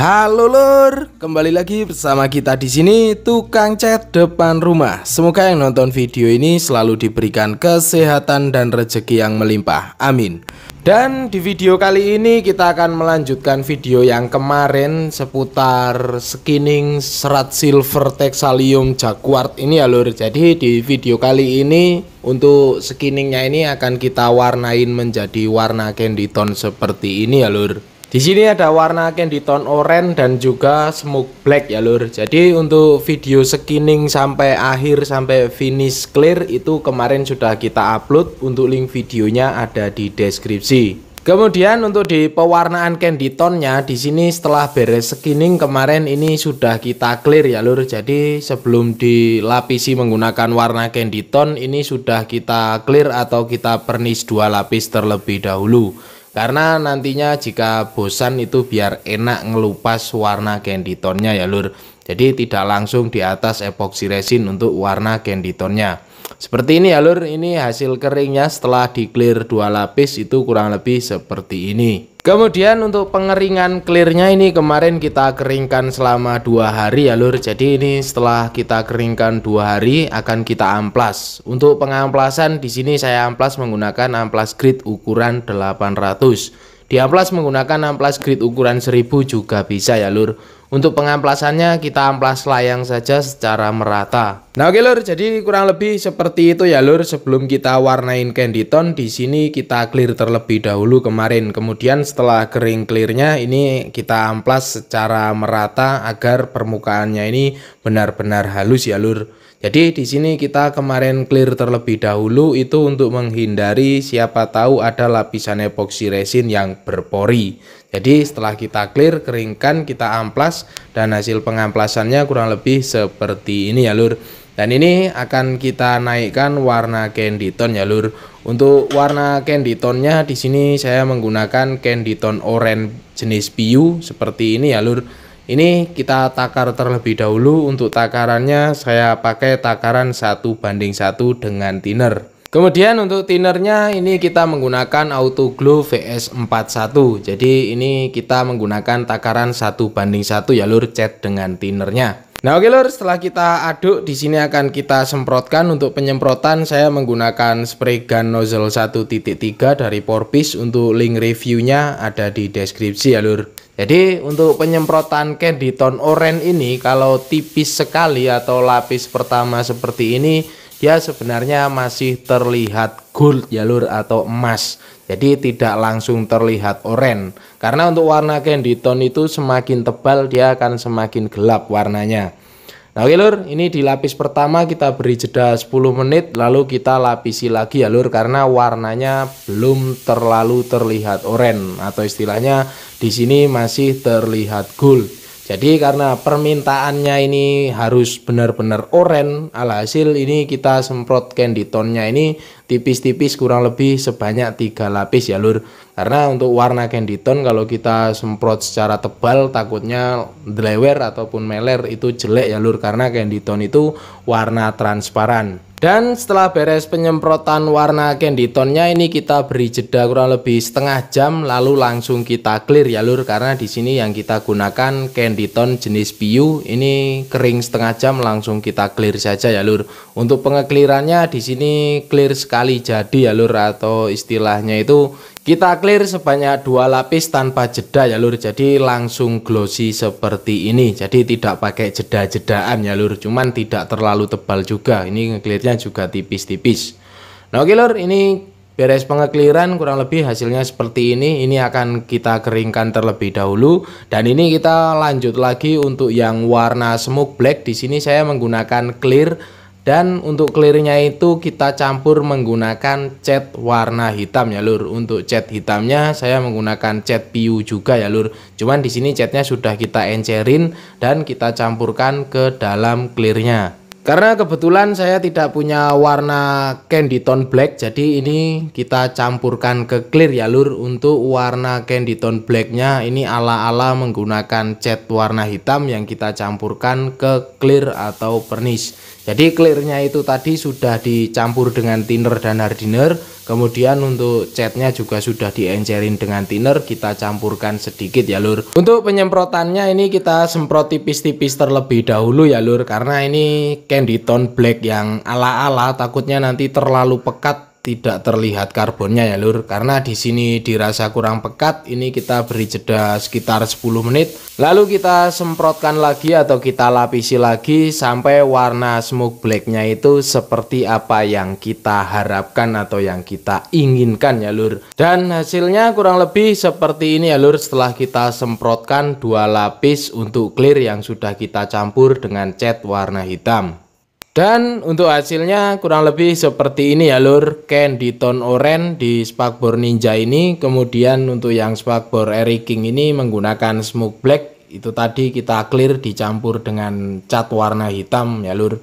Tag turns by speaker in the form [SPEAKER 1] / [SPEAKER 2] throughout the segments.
[SPEAKER 1] Halo lur, kembali lagi bersama kita di sini tukang cat depan rumah. Semoga yang nonton video ini selalu diberikan kesehatan dan rezeki yang melimpah. Amin. Dan di video kali ini kita akan melanjutkan video yang kemarin seputar skinning serat silver texalium jaguar ini ya lur. Jadi di video kali ini untuk skinningnya ini akan kita warnain menjadi warna candy tone seperti ini ya lur. Di sini ada warna candy tone orange dan juga smoke black ya lur. Jadi untuk video skinning sampai akhir sampai finish clear itu kemarin sudah kita upload. Untuk link videonya ada di deskripsi. Kemudian untuk di pewarnaan candy tone-nya di sini setelah beres skinning kemarin ini sudah kita clear ya Lur. Jadi sebelum dilapisi menggunakan warna candy tone ini sudah kita clear atau kita pernis dua lapis terlebih dahulu karena nantinya jika bosan itu biar enak ngelupas warna candy tone-nya ya lur jadi tidak langsung di atas epoxy resin untuk warna candy tone-nya seperti ini ya ini hasil keringnya setelah di clear dua lapis itu kurang lebih seperti ini. Kemudian untuk pengeringan clearnya ini kemarin kita keringkan selama dua hari ya Jadi ini setelah kita keringkan dua hari akan kita amplas. Untuk pengamplasan di sini saya amplas menggunakan amplas grid ukuran 800 di amplas menggunakan amplas grid ukuran 1000 juga bisa ya lur. Untuk pengamplasannya kita amplas layang saja secara merata. Nah oke lur, jadi kurang lebih seperti itu ya lur. Sebelum kita warnain candy tone di sini kita clear terlebih dahulu kemarin. Kemudian setelah kering clearnya ini kita amplas secara merata agar permukaannya ini benar-benar halus ya lur. Jadi di sini kita kemarin clear terlebih dahulu itu untuk menghindari siapa tahu ada lapisan epoxy resin yang berpori. Jadi setelah kita clear, keringkan, kita amplas dan hasil pengamplasannya kurang lebih seperti ini ya lur. Dan ini akan kita naikkan warna candy tone ya lur. Untuk warna candy tone-nya di sini saya menggunakan candy tone oranye jenis PU seperti ini ya lur. Ini kita takar terlebih dahulu. Untuk takarannya saya pakai takaran satu banding satu dengan thinner. Kemudian untuk tinernya ini kita menggunakan Auto Glow VS41. Jadi ini kita menggunakan takaran satu banding satu ya lur cat dengan tinernya. Nah oke lur, setelah kita aduk di sini akan kita semprotkan untuk penyemprotan saya menggunakan spray gun nozzle 1.3 dari Porpis untuk link reviewnya ada di deskripsi ya lur. Jadi untuk penyemprotan tone oren ini kalau tipis sekali atau lapis pertama seperti ini dia sebenarnya masih terlihat gold jalur atau emas. Jadi tidak langsung terlihat oren. Karena untuk warna candy tone itu semakin tebal dia akan semakin gelap warnanya. Nah, oke lur, ini di lapis pertama kita beri jeda 10 menit lalu kita lapisi lagi ya lur karena warnanya belum terlalu terlihat oranye atau istilahnya di sini masih terlihat gold. Jadi karena permintaannya ini harus benar-benar oren, alhasil ini kita semprot candy tone-nya ini tipis-tipis kurang lebih sebanyak tiga lapis ya lur. Karena untuk warna candy tone kalau kita semprot secara tebal takutnya delewer ataupun meler itu jelek ya lur karena candy tone itu warna transparan. Dan setelah beres penyemprotan warna candy tone-nya ini kita beri jeda kurang lebih setengah jam lalu langsung kita clear ya lur karena di sini yang kita gunakan candy tone jenis PU ini kering setengah jam langsung kita clear saja ya lur. Untuk pengeklirannya di sini clear sekali jadi ya lur atau istilahnya itu kita clear sebanyak dua lapis tanpa jeda ya lur. Jadi langsung glossy seperti ini. Jadi tidak pakai jeda-jedaan ya lur. Cuman tidak terlalu tebal juga. Ini ngeklirnya juga tipis-tipis. Nah oke lur, ini beres pengekliran kurang lebih hasilnya seperti ini ini akan kita keringkan terlebih dahulu dan ini kita lanjut lagi untuk yang warna smoke black di sini saya menggunakan clear dan untuk clearnya itu kita campur menggunakan cat warna hitam ya lur. Untuk cat hitamnya saya menggunakan cat piu juga ya lur. Cuman di sini catnya sudah kita encerin dan kita campurkan ke dalam clearnya. Karena kebetulan saya tidak punya warna candy tone black, jadi ini kita campurkan ke clear ya lur untuk warna candy tone blacknya ini ala-ala menggunakan cat warna hitam yang kita campurkan ke clear atau pernis. Jadi clearnya itu tadi sudah dicampur dengan thinner dan hardener, kemudian untuk catnya juga sudah diencerin dengan thinner, kita campurkan sedikit ya lur. Untuk penyemprotannya ini kita semprot tipis-tipis terlebih dahulu ya lur, karena ini candy di tone black yang ala-ala takutnya nanti terlalu pekat tidak terlihat karbonnya ya lur karena di sini dirasa kurang pekat ini kita beri jeda sekitar 10 menit lalu kita semprotkan lagi atau kita lapisi lagi sampai warna smoke blacknya itu seperti apa yang kita harapkan atau yang kita inginkan ya lur dan hasilnya kurang lebih seperti ini ya lur setelah kita semprotkan dua lapis untuk clear yang sudah kita campur dengan cat warna hitam dan untuk hasilnya kurang lebih seperti ini ya lur, Ken di ton oren di spakbor ninja ini, kemudian untuk yang spakbor Eric King ini menggunakan smoke black, itu tadi kita clear dicampur dengan cat warna hitam ya lur.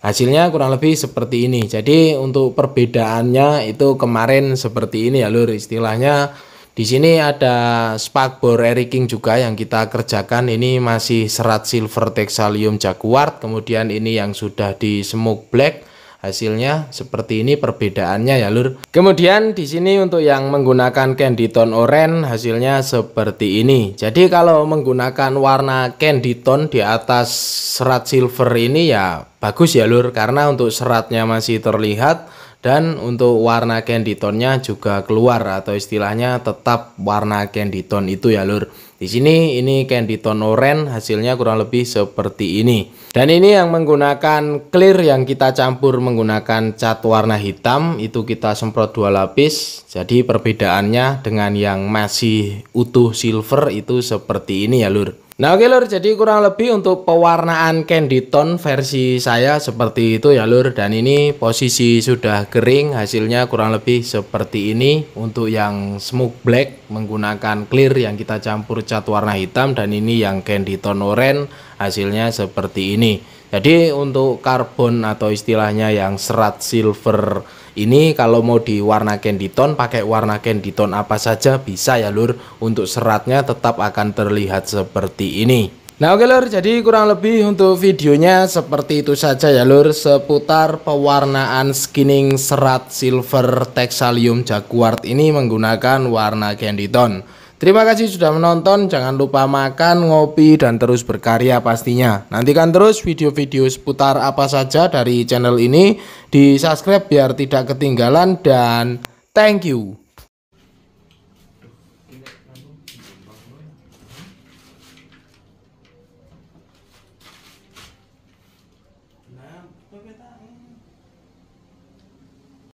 [SPEAKER 1] Hasilnya kurang lebih seperti ini, jadi untuk perbedaannya itu kemarin seperti ini ya lur istilahnya di sini ada spakbor King juga yang kita kerjakan. Ini masih serat silver texalium jaguar. Kemudian ini yang sudah di smoke black hasilnya seperti ini perbedaannya ya lur kemudian di sini untuk yang menggunakan candy tone orange hasilnya seperti ini jadi kalau menggunakan warna candy tone di atas serat silver ini ya bagus ya lur karena untuk seratnya masih terlihat dan untuk warna candy tone nya juga keluar atau istilahnya tetap warna candy tone itu ya lur di sini ini candy tone oren hasilnya kurang lebih seperti ini. Dan ini yang menggunakan clear yang kita campur menggunakan cat warna hitam itu kita semprot dua lapis. Jadi perbedaannya dengan yang masih utuh silver itu seperti ini ya lur. Nah oke lur, jadi kurang lebih untuk pewarnaan candy tone versi saya seperti itu ya lur Dan ini posisi sudah kering, hasilnya kurang lebih seperti ini Untuk yang smoke black menggunakan clear yang kita campur cat warna hitam Dan ini yang candy tone orange hasilnya seperti ini jadi untuk karbon atau istilahnya yang serat silver ini kalau mau diwarna tone pakai warna candy tone apa saja bisa ya lur untuk seratnya tetap akan terlihat seperti ini. Nah oke lur, jadi kurang lebih untuk videonya seperti itu saja ya lur Seputar pewarnaan skinning serat silver texalium jaguar ini menggunakan warna candy tone Terima kasih sudah menonton, jangan lupa makan, ngopi, dan terus berkarya pastinya. Nantikan terus video-video seputar apa saja dari channel ini, di subscribe biar tidak ketinggalan, dan thank you.